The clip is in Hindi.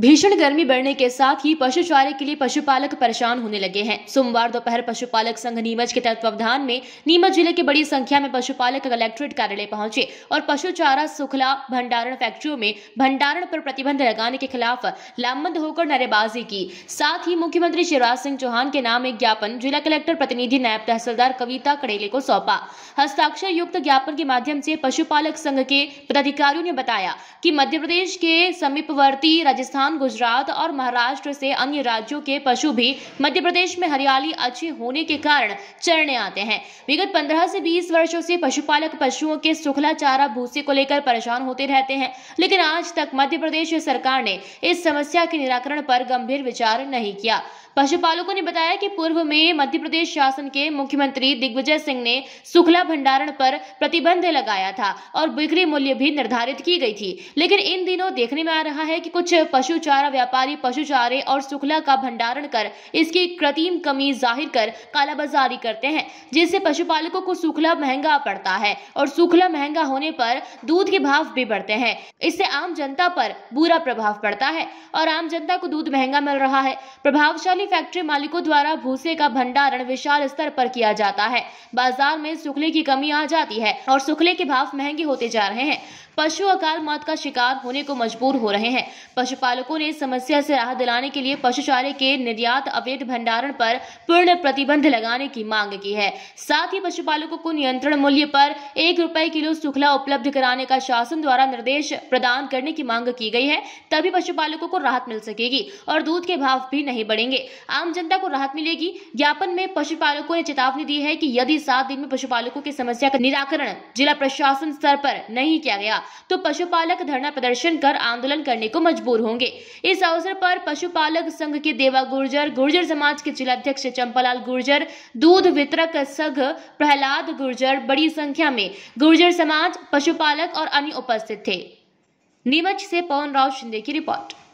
भीषण गर्मी बढ़ने के साथ ही पशु चारे के लिए पशुपालक परेशान होने लगे हैं सोमवार दोपहर पशुपालक संघ नीमच के तत्वावधान में नीमच जिले के बड़ी संख्या में पशुपालक कलेक्ट्रेट कार्यालय पहुंचे और पशु चारा सुखला भंडारण फैक्ट्रियों में भंडारण पर प्रतिबंध लगाने के खिलाफ लामबंद होकर नारेबाजी की साथ ही मुख्यमंत्री शिवराज सिंह चौहान के नाम एक ज्ञापन जिला कलेक्टर प्रतिनिधि नायब तहसीलदार कविता कड़ेले को सौंपा हस्ताक्षर युक्त ज्ञापन के माध्यम से पशुपालक संघ के पदाधिकारियों ने बताया की मध्य प्रदेश के समीपवर्ती राजस्थान राजस्थान गुजरात और महाराष्ट्र से अन्य राज्यों के पशु भी मध्य प्रदेश में हरियाली अच्छी होने के कारण चरने आते हैं विगत पंद्रह से बीस वर्षों से पशुपालक पशुओं के सुखला चारा भूसे को लेकर परेशान होते रहते हैं लेकिन आज तक मध्य प्रदेश सरकार ने इस समस्या के निराकरण पर गंभीर विचार नहीं किया पशुपालकों ने बताया कि पूर्व में मध्य प्रदेश शासन के मुख्यमंत्री दिग्विजय सिंह ने सुखला भंडारण पर प्रतिबंध लगाया था और बिक्री मूल्य भी निर्धारित की गई थी लेकिन इन दिनों देखने में आ रहा है कि कुछ पशु चारा व्यापारी पशु चारे और सुखला का भंडारण कर इसकी कृत्रिम कमी जाहिर कर कालाबाजारी करते हैं जिससे पशुपालकों को सुखला महंगा पड़ता है और सुखला महंगा होने पर दूध के भाव भी बढ़ते हैं इससे आम जनता पर बुरा प्रभाव पड़ता है और आम जनता को दूध महंगा मिल रहा है प्रभावशाली फैक्ट्री मालिकों द्वारा भूसे का भंडारण विशाल स्तर पर किया जाता है बाजार में सुखले की कमी आ जाती है और सुखले के भाव महंगे होते जा रहे हैं पशु अकाल मौत का शिकार होने को मजबूर हो रहे हैं पशुपालक चालकों ने समस्या से राहत दिलाने के लिए पशु चारे के निर्यात अवैध भंडारण पर पूर्ण प्रतिबंध लगाने की मांग की है साथ ही पशुपालकों को नियंत्रण मूल्य पर एक रुपए किलो सुखला उपलब्ध कराने का शासन द्वारा निर्देश प्रदान करने की मांग की गई है तभी पशुपालकों को राहत मिल सकेगी और दूध के भाव भी नहीं बढ़ेंगे आम जनता को राहत मिलेगी ज्ञापन में पशुपालकों ने चेतावनी दी है की यदि सात दिन में पशुपालकों की समस्या का निराकरण जिला प्रशासन स्तर पर नहीं किया गया तो पशुपालक धरना प्रदर्शन कर आंदोलन करने को मजबूर होंगे होंगे इस अवसर पर पशुपालक संघ के देवा गुर्जर गुर्जर समाज के जिलाध्यक्ष चंपालाल गुर्जर दूध वितरक संघ प्रहलाद गुर्जर बड़ी संख्या में गुर्जर समाज पशुपालक और अन्य उपस्थित थे नीमच से पवन राव शिंदे की रिपोर्ट